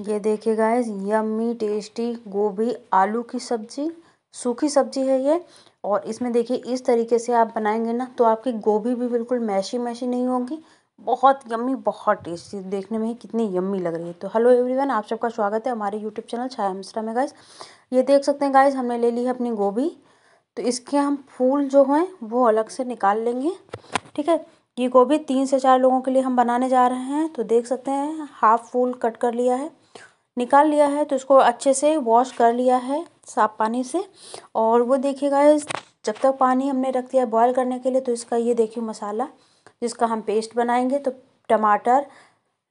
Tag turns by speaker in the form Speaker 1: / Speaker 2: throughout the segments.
Speaker 1: ये देखिए guys yummy tasty गोभी आलू की सब्जी सूखी सब्जी है ये और इसमें देखिए इस तरीके से आप बनाएंगे ना तो आपकी गोभी भी बिल्कुल मैशी मैशी नहीं होगी बहुत यम्मी बहुत टेस्टी देखने में ही कितनी यम्मी लग रही है तो हेलो एवरीवन आप सबका स्वागत है हमारे यूट्यूब चैनल छाया मिश्रा में गाइस ये देख सकते हैं गाइस हमने ले ली है अपनी गोभी तो इसके हम फूल जो हैं वो अलग से निकाल लेंगे ठीक है ये गोभी तीन से चार लोगों के लिए हम बनाने जा रहे हैं तो देख सकते हैं हाफ फूल कट कर लिया है निकाल लिया है तो इसको अच्छे से वॉश कर लिया है साफ पानी से और वो देखिएगा जब तक पानी हमने रख दिया है बॉयल करने के लिए तो इसका ये देखिए मसाला जिसका हम पेस्ट बनाएंगे तो टमाटर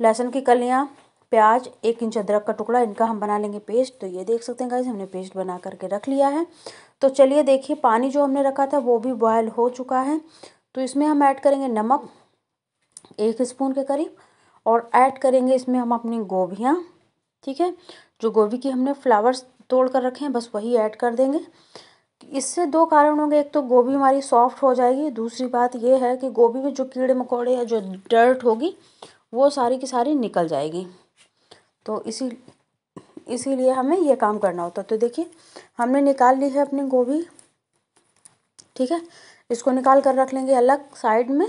Speaker 1: लहसुन की कलियाँ प्याज एक इंच अदरक का टुकड़ा इनका हम बना लेंगे पेस्ट तो ये देख सकते हैं गाइज हमने पेस्ट बना करके रख लिया है तो चलिए देखिए पानी जो हमने रखा था वो भी बॉयल हो चुका है तो इसमें हम ऐड करेंगे नमक एक स्पून के करीब और ऐड करेंगे इसमें हम अपनी गोभियाँ ठीक है जो गोभी की हमने फ्लावर्स तोड़ कर रखे हैं बस वही ऐड कर देंगे इससे दो कारण होंगे एक तो गोभी हमारी सॉफ्ट हो जाएगी दूसरी बात यह है कि गोभी में जो कीड़े मकोड़े या जो डर्ट होगी वो सारी की सारी निकल जाएगी तो इसी इसीलिए हमें यह काम करना होता तो देखिए हमने निकाल ली है अपनी गोभी ठीक है इसको निकाल कर रख लेंगे अलग साइड में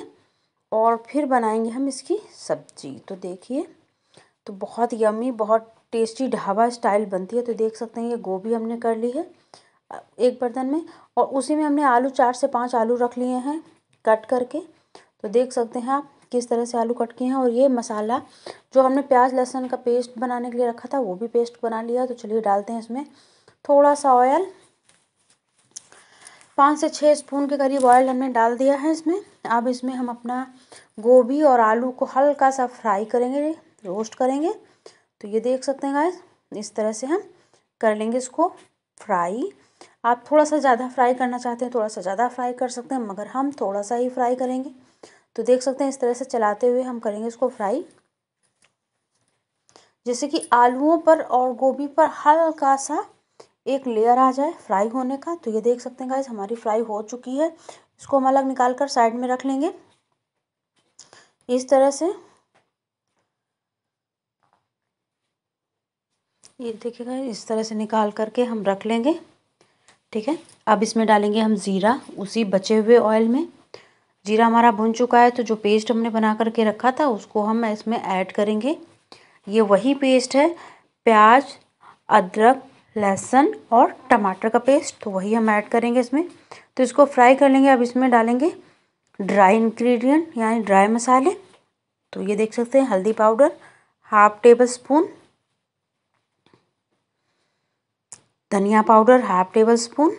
Speaker 1: और फिर बनाएंगे हम इसकी सब्जी तो देखिए तो बहुत यमी बहुत टेस्टी ढाबा स्टाइल बनती है तो देख सकते हैं ये गोभी हमने कर ली है एक बर्तन में और उसी में हमने आलू चार से पाँच आलू रख लिए हैं कट करके तो देख सकते हैं आप किस तरह से आलू कट किए हैं और ये मसाला जो हमने प्याज लहसुन का पेस्ट बनाने के लिए रखा था वो भी पेस्ट बना लिया तो चलिए डालते हैं इसमें थोड़ा सा ऑयल पाँच से छः स्पून के करीब ऑयल हमने डाल दिया है इसमें अब इसमें हम अपना गोभी और आलू को हल्का सा फ्राई करेंगे रोस्ट करेंगे तो ये देख सकते हैं गाइस इस तरह से हम कर लेंगे इसको फ्राई आप थोड़ा सा ज़्यादा फ्राई करना चाहते हैं थोड़ा सा ज़्यादा फ्राई कर सकते हैं मगर हम थोड़ा सा ही फ्राई करेंगे तो देख सकते हैं इस तरह से चलाते हुए हम करेंगे इसको फ्राई जैसे कि आलूओं पर और गोभी पर हल्का सा एक लेयर आ जाए फ्राई होने का तो ये देख सकते हैं गाइस हमारी फ्राई हो चुकी है इसको हम अलग निकाल कर साइड में रख लेंगे इस तरह से ये देखिएगा इस तरह से निकाल करके हम रख लेंगे ठीक है अब इसमें डालेंगे हम ज़ीरा उसी बचे हुए ऑयल में जीरा हमारा भुन चुका है तो जो पेस्ट हमने बना करके रखा था उसको हम इसमें ऐड करेंगे ये वही पेस्ट है प्याज अदरक लहसुन और टमाटर का पेस्ट तो वही हम ऐड करेंगे इसमें तो इसको फ्राई कर लेंगे अब इसमें डालेंगे ड्राई इंग्रेडिएंट यानी ड्राई मसाले तो ये देख सकते हैं हल्दी पाउडर हाफ टेबल स्पून धनिया पाउडर हाफ टेबल स्पून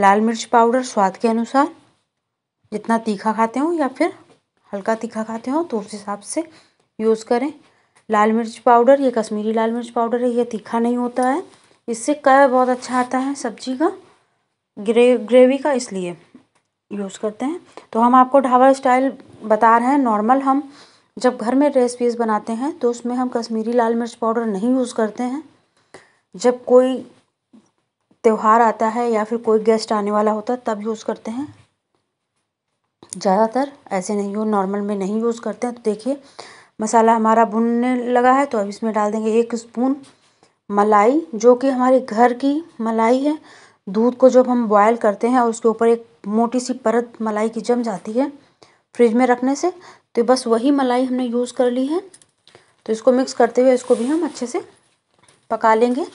Speaker 1: लाल मिर्च पाउडर स्वाद के अनुसार जितना तीखा खाते हो या फिर हल्का तीखा खाते हो तो उस हिसाब से यूज़ करें लाल मिर्च पाउडर ये कश्मीरी लाल मिर्च पाउडर है ये तीखा नहीं होता है इससे कलर बहुत अच्छा आता है सब्जी का ग्रे ग्रेवी का इसलिए यूज़ करते हैं तो हम आपको ढाबा स्टाइल बता रहे हैं नॉर्मल हम जब घर में रेसिपीज़ बनाते हैं तो उसमें हम कश्मीरी लाल मिर्च पाउडर नहीं यूज़ करते हैं जब कोई त्यौहार आता है या फिर कोई गेस्ट आने वाला होता है तब यूज़ करते हैं ज़्यादातर ऐसे नहीं हो नॉर्मल में नहीं यूज़ करते हैं तो देखिए मसाला हमारा भुनने लगा है तो अब इसमें डाल देंगे एक स्पून मलाई जो कि हमारे घर की मलाई है दूध को जब हम बॉयल करते हैं और उसके ऊपर एक मोटी सी परत मलाई की जम जाती है फ्रिज में रखने से तो बस वही मलाई हमने यूज़ कर ली है तो इसको मिक्स करते हुए इसको भी हम अच्छे से पका लेंगे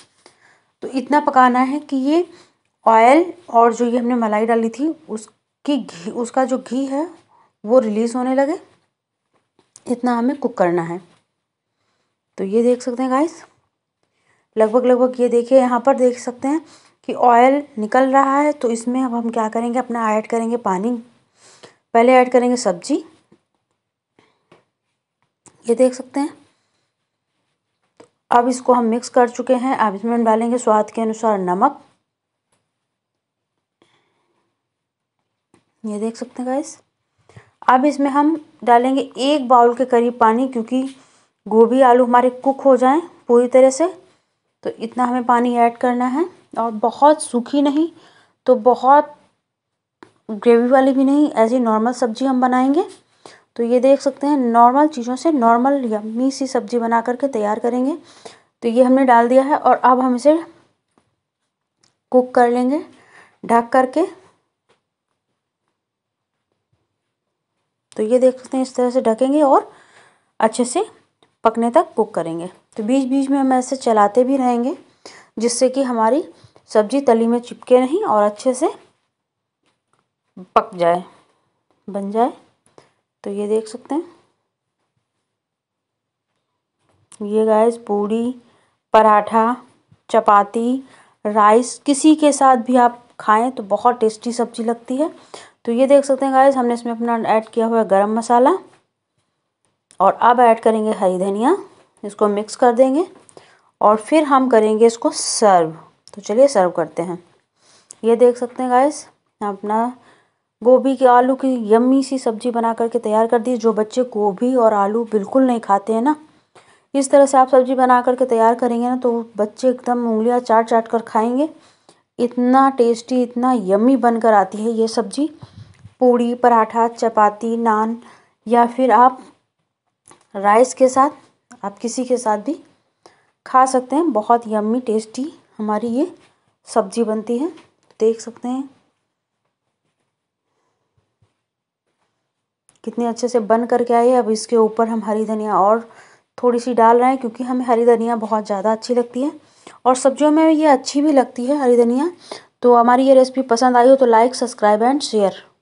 Speaker 1: तो इतना पकाना है कि ये ऑयल और जो ये हमने मलाई डाली थी उसकी घी उसका जो घी है वो रिलीज़ होने लगे इतना हमें कुक करना है तो ये देख सकते हैं गाइस लगभग लगभग ये देखिए यहाँ पर देख सकते हैं कि ऑयल निकल रहा है तो इसमें अब हम क्या करेंगे अपना ऐड करेंगे पानी पहले ऐड करेंगे सब्जी ये देख सकते हैं अब इसको हम मिक्स कर चुके हैं अब इसमें हम डालेंगे स्वाद के अनुसार नमक ये देख सकते हैं गाइस अब इसमें हम डालेंगे एक बाउल के करीब पानी क्योंकि गोभी आलू हमारे कुक हो जाएं पूरी तरह से तो इतना हमें पानी ऐड करना है और बहुत सूखी नहीं तो बहुत ग्रेवी वाली भी नहीं ऐसी नॉर्मल सब्जी हम बनाएंगे तो ये देख सकते हैं नॉर्मल चीज़ों से नॉर्मल यम्मी सी सब्जी बना करके तैयार करेंगे तो ये हमने डाल दिया है और अब हम इसे कुक कर लेंगे ढक करके तो ये देख सकते हैं इस तरह से ढकेंगे और अच्छे से पकने तक कुक करेंगे तो बीच बीच में हम ऐसे चलाते भी रहेंगे जिससे कि हमारी सब्ज़ी तली में चिपके नहीं और अच्छे से पक जाए बन जाए तो ये देख सकते हैं ये गाइस पूड़ी पराठा चपाती राइस किसी के साथ भी आप खाएं तो बहुत टेस्टी सब्ज़ी लगती है तो ये देख सकते हैं गाइस हमने इसमें अपना ऐड किया हुआ है गरम मसाला और अब ऐड करेंगे हरी धनिया इसको मिक्स कर देंगे और फिर हम करेंगे इसको सर्व तो चलिए सर्व करते हैं ये देख सकते हैं गाइस अपना गोभी की आलू की यम्मी सी सब्जी बना करके तैयार कर दी जो बच्चे गोभी और आलू बिल्कुल नहीं खाते हैं ना इस तरह से आप सब्जी बना करके तैयार करेंगे ना तो बच्चे एकदम उंगलियाँ चाट चाट कर खाएंगे इतना टेस्टी इतना यम्मी बनकर आती है ये सब्जी पूड़ी पराठा चपाती नान या फिर आप राइस के साथ आप किसी के साथ भी खा सकते हैं बहुत यम्मी टेस्टी हमारी ये सब्जी बनती है देख सकते हैं कितने अच्छे से बन करके आई है अब इसके ऊपर हम हरी धनिया और थोड़ी सी डाल रहे हैं क्योंकि हमें हरी धनिया बहुत ज़्यादा अच्छी लगती है और सब्जियों में ये अच्छी भी लगती है हरी धनिया तो हमारी ये रेसिपी पसंद आई हो तो लाइक सब्सक्राइब एंड शेयर